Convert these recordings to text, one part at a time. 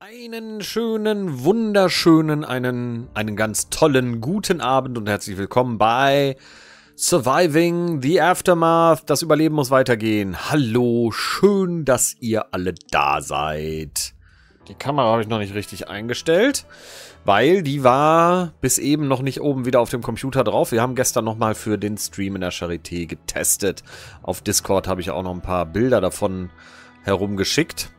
Einen schönen, wunderschönen, einen, einen ganz tollen guten Abend und herzlich willkommen bei Surviving the Aftermath. Das Überleben muss weitergehen. Hallo, schön, dass ihr alle da seid. Die Kamera habe ich noch nicht richtig eingestellt, weil die war bis eben noch nicht oben wieder auf dem Computer drauf. Wir haben gestern nochmal für den Stream in der Charité getestet. Auf Discord habe ich auch noch ein paar Bilder davon herumgeschickt.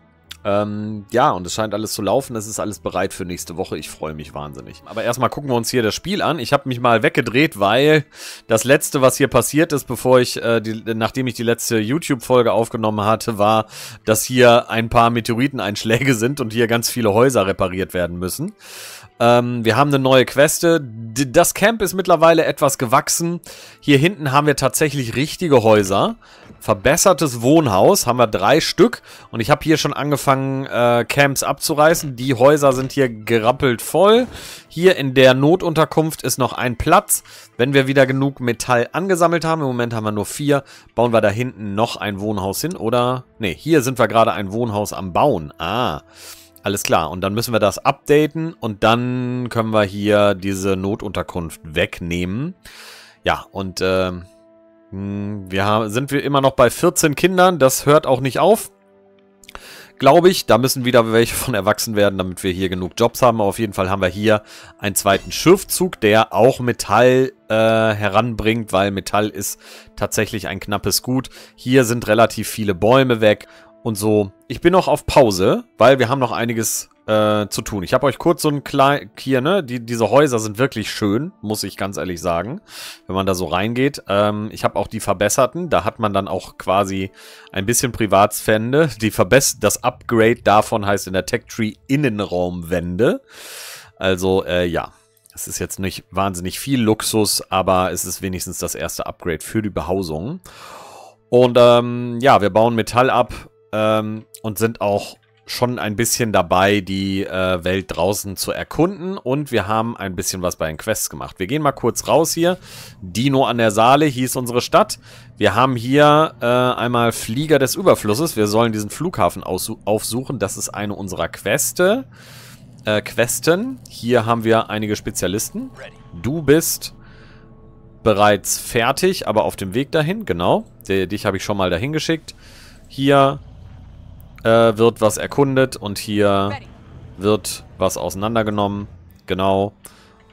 Ähm, ja, und es scheint alles zu laufen. Es ist alles bereit für nächste Woche. Ich freue mich wahnsinnig. Aber erstmal gucken wir uns hier das Spiel an. Ich habe mich mal weggedreht, weil das letzte, was hier passiert ist, bevor ich, äh, die, nachdem ich die letzte YouTube-Folge aufgenommen hatte, war, dass hier ein paar Meteoriteneinschläge sind und hier ganz viele Häuser repariert werden müssen. Ähm, wir haben eine neue Queste. Das Camp ist mittlerweile etwas gewachsen. Hier hinten haben wir tatsächlich richtige Häuser. Verbessertes Wohnhaus haben wir drei Stück. Und ich habe hier schon angefangen, äh, Camps abzureißen. Die Häuser sind hier gerappelt voll. Hier in der Notunterkunft ist noch ein Platz. Wenn wir wieder genug Metall angesammelt haben, im Moment haben wir nur vier, bauen wir da hinten noch ein Wohnhaus hin. Oder, nee, hier sind wir gerade ein Wohnhaus am Bauen. Ah, alles klar, und dann müssen wir das updaten und dann können wir hier diese Notunterkunft wegnehmen. Ja, und äh, wir haben, sind wir immer noch bei 14 Kindern, das hört auch nicht auf. Glaube ich, da müssen wieder welche von erwachsen werden, damit wir hier genug Jobs haben. auf jeden Fall haben wir hier einen zweiten Schiffzug, der auch Metall äh, heranbringt, weil Metall ist tatsächlich ein knappes Gut. Hier sind relativ viele Bäume weg und so. Ich bin noch auf Pause, weil wir haben noch einiges äh, zu tun. Ich habe euch kurz so ein kleines hier, ne? Die, diese Häuser sind wirklich schön, muss ich ganz ehrlich sagen, wenn man da so reingeht. Ähm, ich habe auch die verbesserten. Da hat man dann auch quasi ein bisschen Privatsphände. Die Verbess das Upgrade davon heißt in der Tech Tree Innenraumwände. Also, äh, ja. Es ist jetzt nicht wahnsinnig viel Luxus, aber es ist wenigstens das erste Upgrade für die Behausung. Und ähm, ja, wir bauen Metall ab, ähm, und sind auch schon ein bisschen dabei, die äh, Welt draußen zu erkunden. Und wir haben ein bisschen was bei den Quests gemacht. Wir gehen mal kurz raus hier. Dino an der Saale hieß unsere Stadt. Wir haben hier äh, einmal Flieger des Überflusses. Wir sollen diesen Flughafen aufsuchen. Das ist eine unserer Queste. Äh, Questen. Hier haben wir einige Spezialisten. Du bist bereits fertig, aber auf dem Weg dahin. Genau. D dich habe ich schon mal dahin geschickt. Hier äh, wird was erkundet und hier wird was auseinandergenommen. Genau.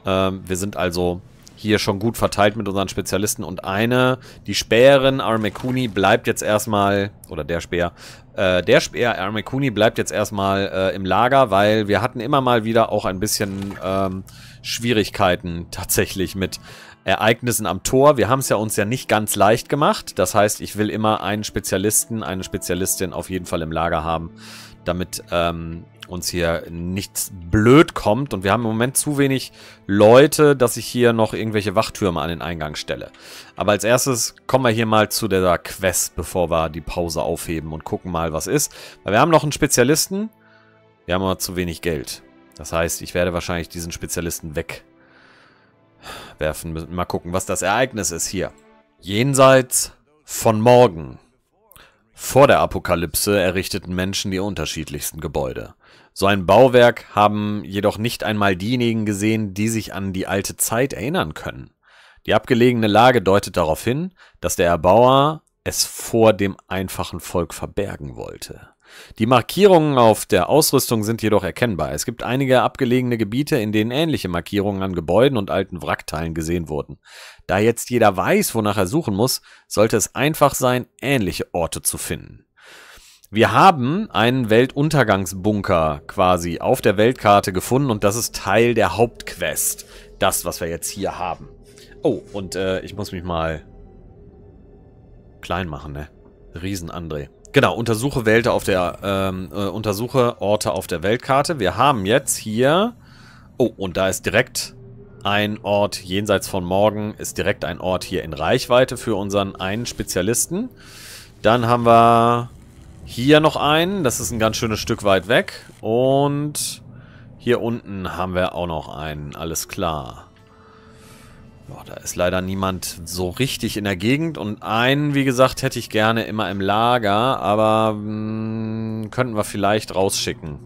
Ähm, wir sind also hier schon gut verteilt mit unseren Spezialisten. Und eine, die Speerin Armekuni bleibt jetzt erstmal, oder der Speer, äh, der Speer Armekuni bleibt jetzt erstmal äh, im Lager, weil wir hatten immer mal wieder auch ein bisschen ähm, Schwierigkeiten tatsächlich mit Ereignissen am Tor. Wir haben es ja uns ja nicht ganz leicht gemacht. Das heißt, ich will immer einen Spezialisten, eine Spezialistin auf jeden Fall im Lager haben, damit ähm, uns hier nichts blöd kommt. Und wir haben im Moment zu wenig Leute, dass ich hier noch irgendwelche Wachtürme an den Eingang stelle. Aber als erstes kommen wir hier mal zu der Quest, bevor wir die Pause aufheben und gucken mal, was ist. Weil wir haben noch einen Spezialisten. Wir haben aber zu wenig Geld. Das heißt, ich werde wahrscheinlich diesen Spezialisten weg werfen müssen. Mal gucken, was das Ereignis ist hier. Jenseits von morgen. Vor der Apokalypse errichteten Menschen die unterschiedlichsten Gebäude. So ein Bauwerk haben jedoch nicht einmal diejenigen gesehen, die sich an die alte Zeit erinnern können. Die abgelegene Lage deutet darauf hin, dass der Erbauer es vor dem einfachen Volk verbergen wollte. Die Markierungen auf der Ausrüstung sind jedoch erkennbar. Es gibt einige abgelegene Gebiete, in denen ähnliche Markierungen an Gebäuden und alten Wrackteilen gesehen wurden. Da jetzt jeder weiß, wonach er suchen muss, sollte es einfach sein, ähnliche Orte zu finden. Wir haben einen Weltuntergangsbunker quasi auf der Weltkarte gefunden und das ist Teil der Hauptquest. Das, was wir jetzt hier haben. Oh, und äh, ich muss mich mal klein machen, ne? Riesen André. Genau, untersuche Welten auf der, ähm, äh, untersuche Orte auf der Weltkarte. Wir haben jetzt hier, oh, und da ist direkt ein Ort jenseits von morgen, ist direkt ein Ort hier in Reichweite für unseren einen Spezialisten. Dann haben wir hier noch einen, das ist ein ganz schönes Stück weit weg. Und hier unten haben wir auch noch einen, alles klar. Boah, da ist leider niemand so richtig in der Gegend. Und einen, wie gesagt, hätte ich gerne immer im Lager, aber mh, mm, könnten wir vielleicht rausschicken.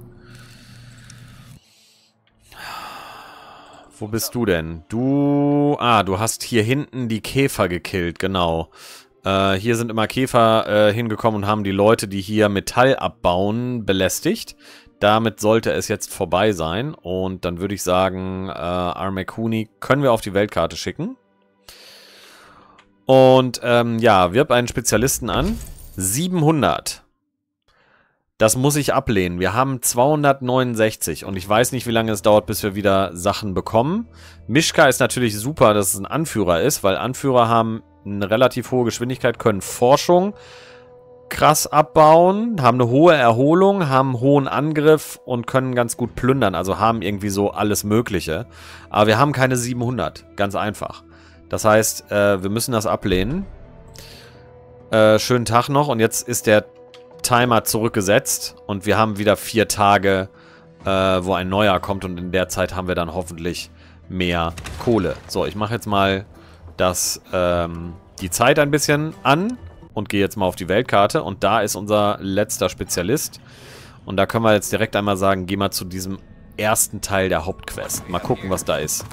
Wo bist du denn? Du... Ah, du hast hier hinten die Käfer gekillt, genau. Äh, hier sind immer Käfer äh, hingekommen und haben die Leute, die hier Metall abbauen, belästigt. Damit sollte es jetzt vorbei sein. Und dann würde ich sagen, äh, Armekuni können wir auf die Weltkarte schicken. Und ähm, ja, wirb einen Spezialisten an. 700. Das muss ich ablehnen. Wir haben 269 und ich weiß nicht, wie lange es dauert, bis wir wieder Sachen bekommen. Mischka ist natürlich super, dass es ein Anführer ist, weil Anführer haben eine relativ hohe Geschwindigkeit, können Forschung krass abbauen, haben eine hohe Erholung, haben hohen Angriff und können ganz gut plündern. Also haben irgendwie so alles Mögliche. Aber wir haben keine 700. Ganz einfach. Das heißt, äh, wir müssen das ablehnen. Äh, schönen Tag noch. Und jetzt ist der Timer zurückgesetzt und wir haben wieder vier Tage, äh, wo ein neuer kommt und in der Zeit haben wir dann hoffentlich mehr Kohle. So, ich mache jetzt mal das, ähm, die Zeit ein bisschen an und gehe jetzt mal auf die Weltkarte und da ist unser letzter Spezialist und da können wir jetzt direkt einmal sagen, geh mal zu diesem ersten Teil der Hauptquest. Mal gucken, was da ist.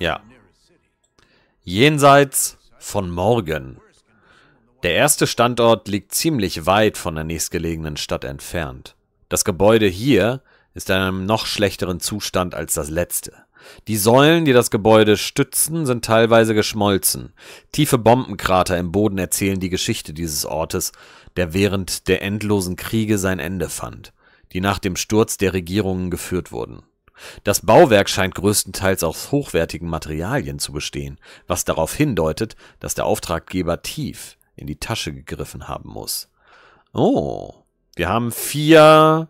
Ja. Jenseits von morgen. Der erste Standort liegt ziemlich weit von der nächstgelegenen Stadt entfernt. Das Gebäude hier ist in einem noch schlechteren Zustand als das letzte. Die Säulen, die das Gebäude stützen, sind teilweise geschmolzen. Tiefe Bombenkrater im Boden erzählen die Geschichte dieses Ortes, der während der endlosen Kriege sein Ende fand, die nach dem Sturz der Regierungen geführt wurden. Das Bauwerk scheint größtenteils aus hochwertigen Materialien zu bestehen, was darauf hindeutet, dass der Auftraggeber tief in die Tasche gegriffen haben muss. Oh, wir haben vier,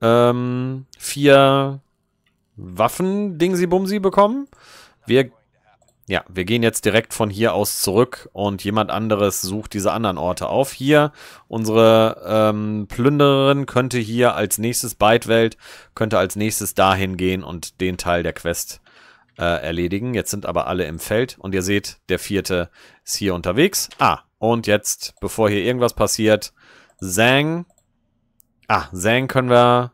ähm, vier Waffen-Dingsi-Bumsi bekommen. Wir ja, wir gehen jetzt direkt von hier aus zurück und jemand anderes sucht diese anderen Orte auf. Hier, unsere ähm, Plündererin könnte hier als nächstes Beidwelt, könnte als nächstes dahin gehen und den Teil der Quest äh, erledigen. Jetzt sind aber alle im Feld und ihr seht, der vierte ist hier unterwegs. Ah, und jetzt, bevor hier irgendwas passiert, Zhang. Ah, Zhang können wir,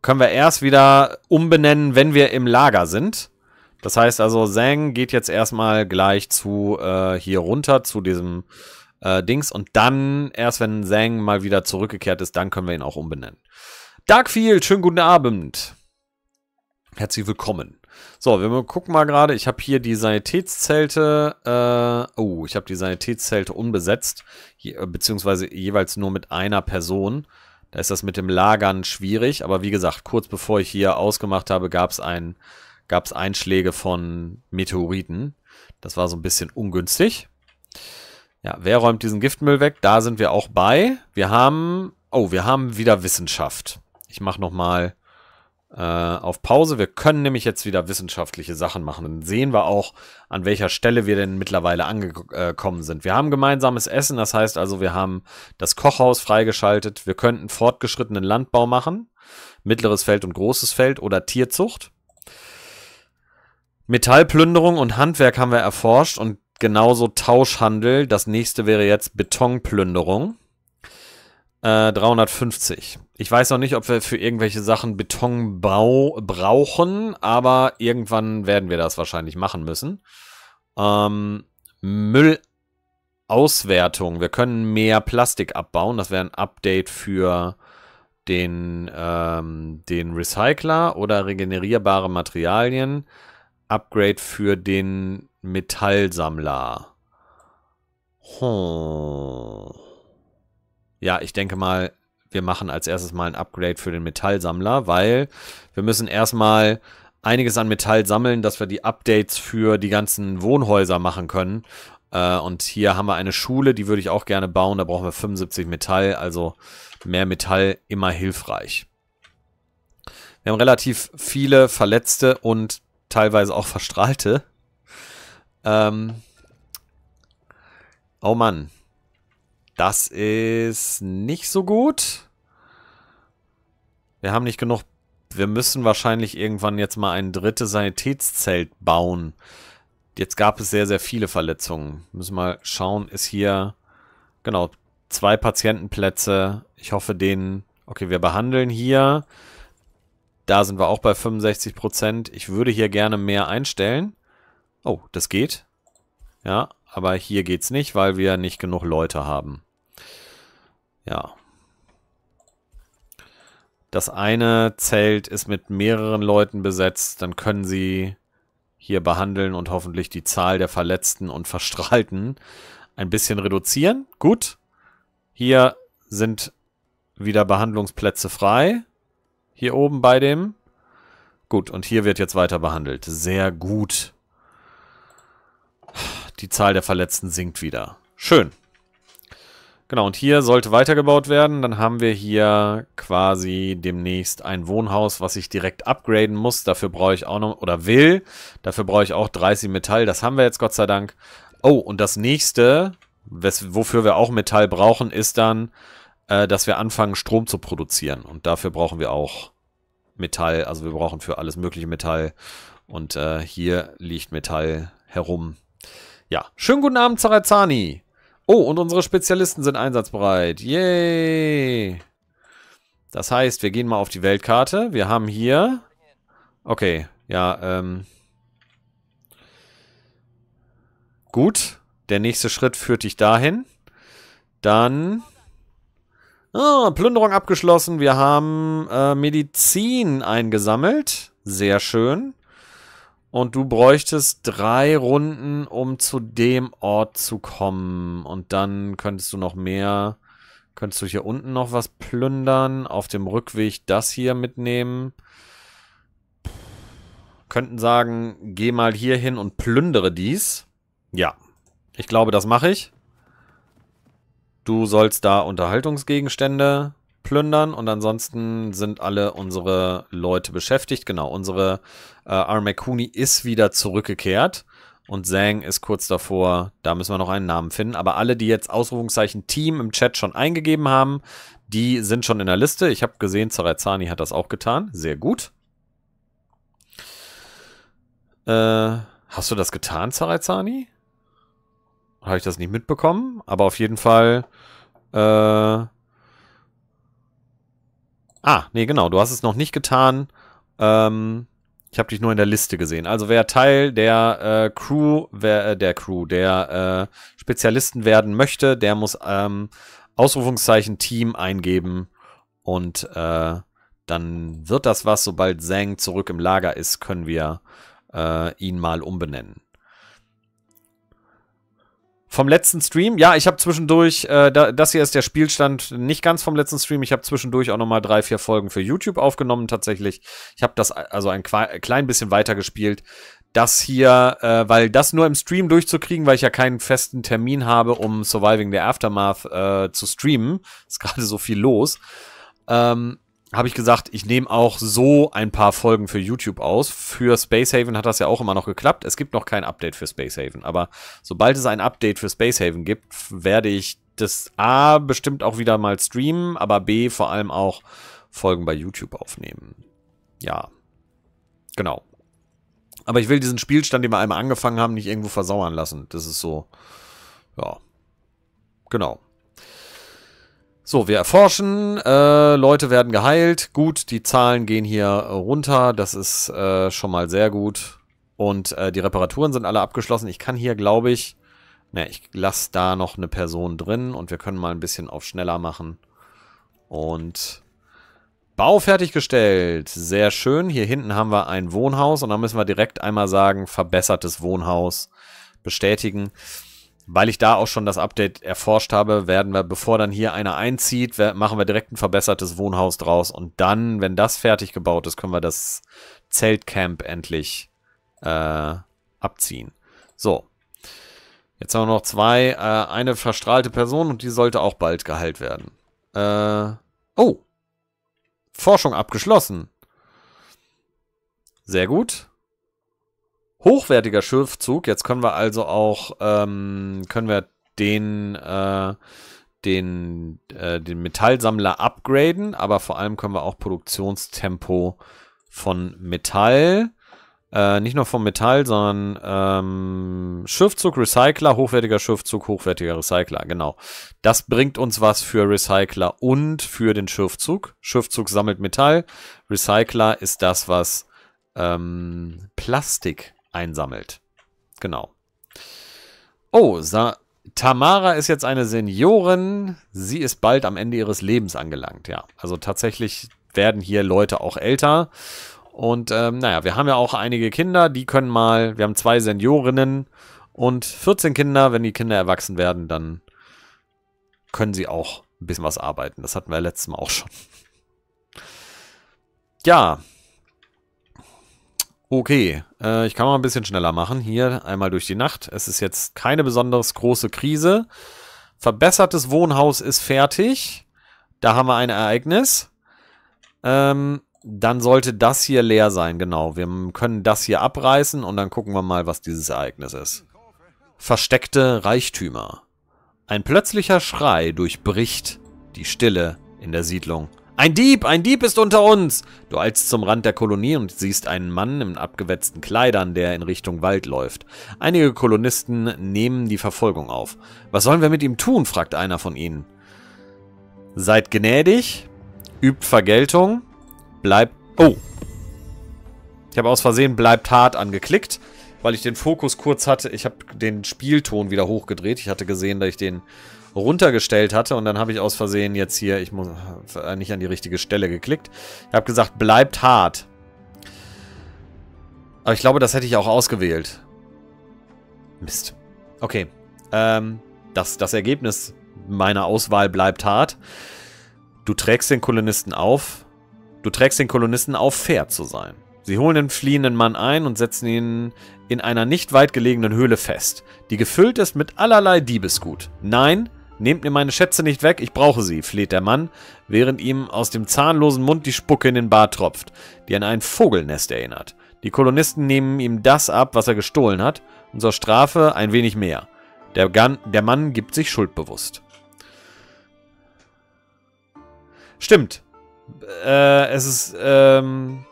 können wir erst wieder umbenennen, wenn wir im Lager sind. Das heißt also, Zhang geht jetzt erstmal gleich zu äh, hier runter, zu diesem äh, Dings. Und dann, erst wenn Zhang mal wieder zurückgekehrt ist, dann können wir ihn auch umbenennen. Darkfield, schönen guten Abend. Herzlich willkommen. So, wir gucken mal gerade. Ich habe hier die Sanitätszelte. Äh, oh, ich habe die Sanitätszelte unbesetzt. Je, beziehungsweise jeweils nur mit einer Person. Da ist das mit dem Lagern schwierig. Aber wie gesagt, kurz bevor ich hier ausgemacht habe, gab es einen gab es Einschläge von Meteoriten. Das war so ein bisschen ungünstig. Ja, wer räumt diesen Giftmüll weg? Da sind wir auch bei. Wir haben, oh, wir haben wieder Wissenschaft. Ich mache nochmal äh, auf Pause. Wir können nämlich jetzt wieder wissenschaftliche Sachen machen. Dann sehen wir auch, an welcher Stelle wir denn mittlerweile angekommen äh, sind. Wir haben gemeinsames Essen, das heißt also, wir haben das Kochhaus freigeschaltet. Wir könnten fortgeschrittenen Landbau machen, mittleres Feld und großes Feld oder Tierzucht. Metallplünderung und Handwerk haben wir erforscht und genauso Tauschhandel. Das nächste wäre jetzt Betonplünderung. Äh, 350. Ich weiß noch nicht, ob wir für irgendwelche Sachen Betonbau brauchen, aber irgendwann werden wir das wahrscheinlich machen müssen. Ähm, Müllauswertung. Wir können mehr Plastik abbauen. Das wäre ein Update für den, ähm, den Recycler oder regenerierbare Materialien. Upgrade für den Metallsammler. Hm. Ja, ich denke mal, wir machen als erstes mal ein Upgrade für den Metallsammler, weil wir müssen erstmal einiges an Metall sammeln, dass wir die Updates für die ganzen Wohnhäuser machen können. Äh, und hier haben wir eine Schule, die würde ich auch gerne bauen. Da brauchen wir 75 Metall, also mehr Metall immer hilfreich. Wir haben relativ viele Verletzte und teilweise auch verstrahlte. Ähm, oh Mann. Das ist nicht so gut. Wir haben nicht genug. Wir müssen wahrscheinlich irgendwann jetzt mal ein drittes Sanitätszelt bauen. Jetzt gab es sehr, sehr viele Verletzungen. Müssen mal schauen, ist hier. Genau, zwei Patientenplätze. Ich hoffe, den. Okay, wir behandeln hier. Da sind wir auch bei 65 Ich würde hier gerne mehr einstellen. Oh, das geht. Ja, aber hier geht es nicht, weil wir nicht genug Leute haben. Ja. Das eine Zelt ist mit mehreren Leuten besetzt. Dann können sie hier behandeln und hoffentlich die Zahl der Verletzten und Verstrahlten ein bisschen reduzieren. Gut. Hier sind wieder Behandlungsplätze frei. Hier oben bei dem. Gut, und hier wird jetzt weiter behandelt. Sehr gut. Die Zahl der Verletzten sinkt wieder. Schön. Genau, und hier sollte weitergebaut werden. Dann haben wir hier quasi demnächst ein Wohnhaus, was ich direkt upgraden muss. Dafür brauche ich auch noch, oder will, dafür brauche ich auch 30 Metall. Das haben wir jetzt, Gott sei Dank. Oh, und das nächste, wofür wir auch Metall brauchen, ist dann äh, dass wir anfangen, Strom zu produzieren. Und dafür brauchen wir auch Metall. Also wir brauchen für alles mögliche Metall. Und äh, hier liegt Metall herum. Ja, schönen guten Abend, Zarazani. Oh, und unsere Spezialisten sind einsatzbereit. Yay! Das heißt, wir gehen mal auf die Weltkarte. Wir haben hier... Okay, ja, ähm... Gut, der nächste Schritt führt dich dahin. Dann Ah, Plünderung abgeschlossen. Wir haben äh, Medizin eingesammelt. Sehr schön. Und du bräuchtest drei Runden, um zu dem Ort zu kommen. Und dann könntest du noch mehr. Könntest du hier unten noch was plündern? Auf dem Rückweg das hier mitnehmen? Könnten sagen, geh mal hier hin und plündere dies. Ja, ich glaube, das mache ich. Du sollst da Unterhaltungsgegenstände plündern und ansonsten sind alle unsere Leute beschäftigt. Genau, unsere äh, Armekuni ist wieder zurückgekehrt und Zhang ist kurz davor. Da müssen wir noch einen Namen finden. Aber alle, die jetzt Ausrufungszeichen Team im Chat schon eingegeben haben, die sind schon in der Liste. Ich habe gesehen, Zarazani hat das auch getan. Sehr gut. Äh, hast du das getan, Zarazani? habe ich das nicht mitbekommen, aber auf jeden Fall. Äh, ah, nee, genau, du hast es noch nicht getan. Ähm, ich habe dich nur in der Liste gesehen. Also wer Teil der äh, Crew, wer, äh, der Crew, der äh, Spezialisten werden möchte, der muss ähm, Ausrufungszeichen Team eingeben und äh, dann wird das was, sobald Zhang zurück im Lager ist, können wir äh, ihn mal umbenennen. Vom letzten Stream? Ja, ich habe zwischendurch, äh, das hier ist der Spielstand nicht ganz vom letzten Stream. Ich habe zwischendurch auch nochmal drei, vier Folgen für YouTube aufgenommen tatsächlich. Ich habe das also ein klein bisschen weiter gespielt. Das hier, äh, weil das nur im Stream durchzukriegen, weil ich ja keinen festen Termin habe, um Surviving the Aftermath äh, zu streamen. Ist gerade so viel los. Ähm, habe ich gesagt, ich nehme auch so ein paar Folgen für YouTube aus. Für Space Haven hat das ja auch immer noch geklappt. Es gibt noch kein Update für Space Haven, aber sobald es ein Update für Space Haven gibt, werde ich das A bestimmt auch wieder mal streamen, aber B vor allem auch Folgen bei YouTube aufnehmen. Ja. Genau. Aber ich will diesen Spielstand, den wir einmal angefangen haben, nicht irgendwo versauern lassen. Das ist so. Ja. Genau. So, wir erforschen, äh, Leute werden geheilt. Gut, die Zahlen gehen hier runter, das ist äh, schon mal sehr gut. Und äh, die Reparaturen sind alle abgeschlossen. Ich kann hier, glaube ich, ne, ich lasse da noch eine Person drin und wir können mal ein bisschen auf schneller machen. Und Bau fertiggestellt, sehr schön. Hier hinten haben wir ein Wohnhaus und da müssen wir direkt einmal sagen, verbessertes Wohnhaus bestätigen weil ich da auch schon das Update erforscht habe, werden wir, bevor dann hier einer einzieht, machen wir direkt ein verbessertes Wohnhaus draus und dann, wenn das fertig gebaut ist, können wir das Zeltcamp endlich äh, abziehen. So. Jetzt haben wir noch zwei. Äh, eine verstrahlte Person und die sollte auch bald geheilt werden. Äh, oh. Forschung abgeschlossen. Sehr gut hochwertiger Schürfzug. Jetzt können wir also auch, ähm, können wir den, äh, den, äh, den Metallsammler upgraden, aber vor allem können wir auch Produktionstempo von Metall, äh, nicht nur von Metall, sondern ähm, Schriftzug, Recycler, hochwertiger Schriftzug, hochwertiger Recycler, genau. Das bringt uns was für Recycler und für den Schriftzug. Schriftzug sammelt Metall, Recycler ist das, was ähm, Plastik einsammelt. Genau. Oh, Sa Tamara ist jetzt eine Seniorin. Sie ist bald am Ende ihres Lebens angelangt, ja. Also tatsächlich werden hier Leute auch älter. Und ähm, naja, wir haben ja auch einige Kinder, die können mal, wir haben zwei Seniorinnen und 14 Kinder. Wenn die Kinder erwachsen werden, dann können sie auch ein bisschen was arbeiten. Das hatten wir letztes Mal auch schon. Ja, Okay, äh, ich kann mal ein bisschen schneller machen. Hier einmal durch die Nacht. Es ist jetzt keine besonders große Krise. Verbessertes Wohnhaus ist fertig. Da haben wir ein Ereignis. Ähm, dann sollte das hier leer sein, genau. Wir können das hier abreißen und dann gucken wir mal, was dieses Ereignis ist. Versteckte Reichtümer. Ein plötzlicher Schrei durchbricht die Stille in der Siedlung. Ein Dieb, ein Dieb ist unter uns! Du eilst zum Rand der Kolonie und siehst einen Mann in abgewetzten Kleidern, der in Richtung Wald läuft. Einige Kolonisten nehmen die Verfolgung auf. Was sollen wir mit ihm tun? fragt einer von ihnen. Seid gnädig, übt Vergeltung, bleibt... Oh! Ich habe aus Versehen bleibt hart angeklickt, weil ich den Fokus kurz hatte. Ich habe den Spielton wieder hochgedreht. Ich hatte gesehen, dass ich den runtergestellt hatte und dann habe ich aus Versehen jetzt hier, ich muss äh, nicht an die richtige Stelle geklickt. Ich habe gesagt, bleibt hart. Aber ich glaube, das hätte ich auch ausgewählt. Mist. Okay. Ähm, das, das Ergebnis meiner Auswahl bleibt hart. Du trägst den Kolonisten auf. Du trägst den Kolonisten auf, fair zu sein. Sie holen den fliehenden Mann ein und setzen ihn in einer nicht weit gelegenen Höhle fest, die gefüllt ist mit allerlei Diebesgut. Nein, Nehmt mir meine Schätze nicht weg, ich brauche sie, fleht der Mann, während ihm aus dem zahnlosen Mund die Spucke in den Bart tropft, die an ein Vogelnest erinnert. Die Kolonisten nehmen ihm das ab, was er gestohlen hat, und zur Strafe ein wenig mehr. Der, Gan der Mann gibt sich schuldbewusst. Stimmt. Äh, es ist, ähm,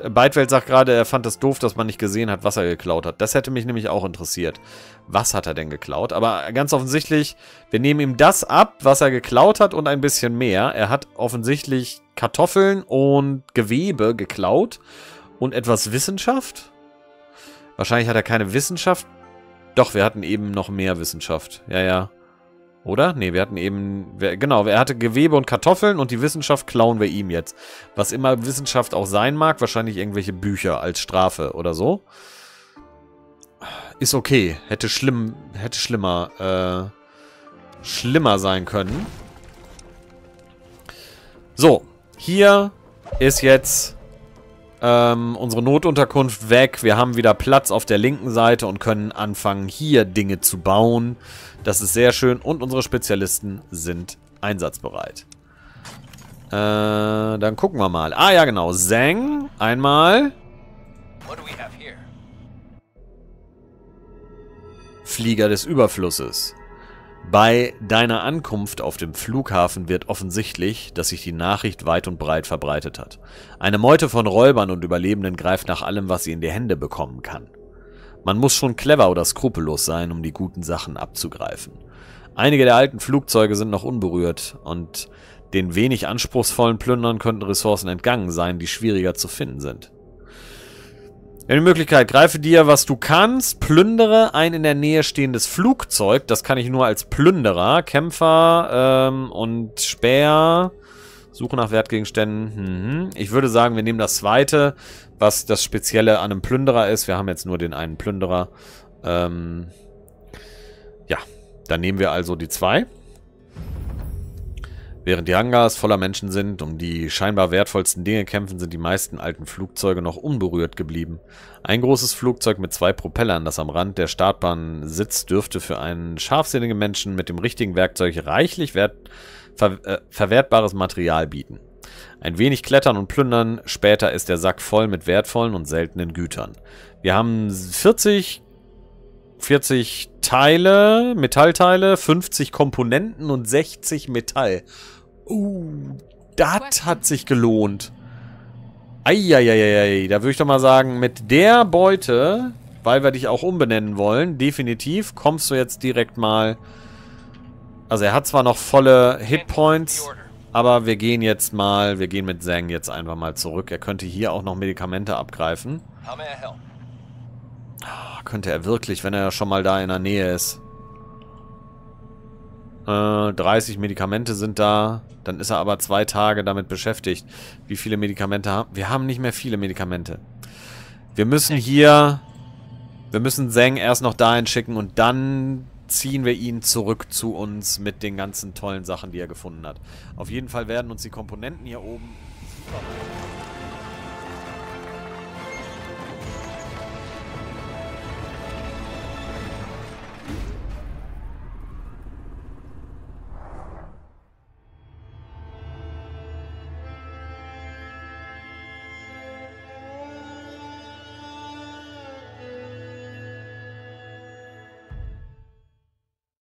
Beidwelt sagt gerade, er fand das doof, dass man nicht gesehen hat, was er geklaut hat. Das hätte mich nämlich auch interessiert. Was hat er denn geklaut? Aber ganz offensichtlich, wir nehmen ihm das ab, was er geklaut hat und ein bisschen mehr. Er hat offensichtlich Kartoffeln und Gewebe geklaut und etwas Wissenschaft. Wahrscheinlich hat er keine Wissenschaft. Doch, wir hatten eben noch mehr Wissenschaft. Ja, ja. Oder? Ne, wir hatten eben... Wir, genau, er hatte Gewebe und Kartoffeln und die Wissenschaft klauen wir ihm jetzt. Was immer Wissenschaft auch sein mag, wahrscheinlich irgendwelche Bücher als Strafe oder so. Ist okay. Hätte schlimm... Hätte schlimmer... Äh, schlimmer sein können. So. Hier ist jetzt... Ähm, unsere Notunterkunft weg. Wir haben wieder Platz auf der linken Seite und können anfangen, hier Dinge zu bauen. Das ist sehr schön und unsere Spezialisten sind einsatzbereit. Äh, dann gucken wir mal. Ah ja, genau. Zeng, einmal. Flieger des Überflusses. Bei deiner Ankunft auf dem Flughafen wird offensichtlich, dass sich die Nachricht weit und breit verbreitet hat. Eine Meute von Räubern und Überlebenden greift nach allem, was sie in die Hände bekommen kann. Man muss schon clever oder skrupellos sein, um die guten Sachen abzugreifen. Einige der alten Flugzeuge sind noch unberührt und den wenig anspruchsvollen Plündern könnten Ressourcen entgangen sein, die schwieriger zu finden sind. Wenn die Möglichkeit, greife dir, was du kannst, plündere ein in der Nähe stehendes Flugzeug. Das kann ich nur als Plünderer, Kämpfer ähm, und Späher Suche nach Wertgegenständen. Mhm. Ich würde sagen, wir nehmen das zweite, was das Spezielle an einem Plünderer ist. Wir haben jetzt nur den einen Plünderer. Ähm ja, dann nehmen wir also die zwei. Während die Hangars voller Menschen sind, um die scheinbar wertvollsten Dinge kämpfen, sind die meisten alten Flugzeuge noch unberührt geblieben. Ein großes Flugzeug mit zwei Propellern, das am Rand der Startbahn sitzt, dürfte für einen scharfsinnigen Menschen mit dem richtigen Werkzeug reichlich wert ver äh, verwertbares Material bieten. Ein wenig Klettern und Plündern, später ist der Sack voll mit wertvollen und seltenen Gütern. Wir haben 40, 40 Teile, Metallteile, 50 Komponenten und 60 Metall. Uh, das hat sich gelohnt. Eieieiei, da würde ich doch mal sagen, mit der Beute, weil wir dich auch umbenennen wollen, definitiv kommst du jetzt direkt mal also er hat zwar noch volle Hitpoints, aber wir gehen jetzt mal, wir gehen mit Zhang jetzt einfach mal zurück. Er könnte hier auch noch Medikamente abgreifen. Ah, könnte er wirklich, wenn er schon mal da in der Nähe ist. Äh, 30 Medikamente sind da. Dann ist er aber zwei Tage damit beschäftigt. Wie viele Medikamente haben... Wir haben nicht mehr viele Medikamente. Wir müssen hier... Wir müssen Zeng erst noch dahin schicken und dann ziehen wir ihn zurück zu uns mit den ganzen tollen Sachen, die er gefunden hat. Auf jeden Fall werden uns die Komponenten hier oben...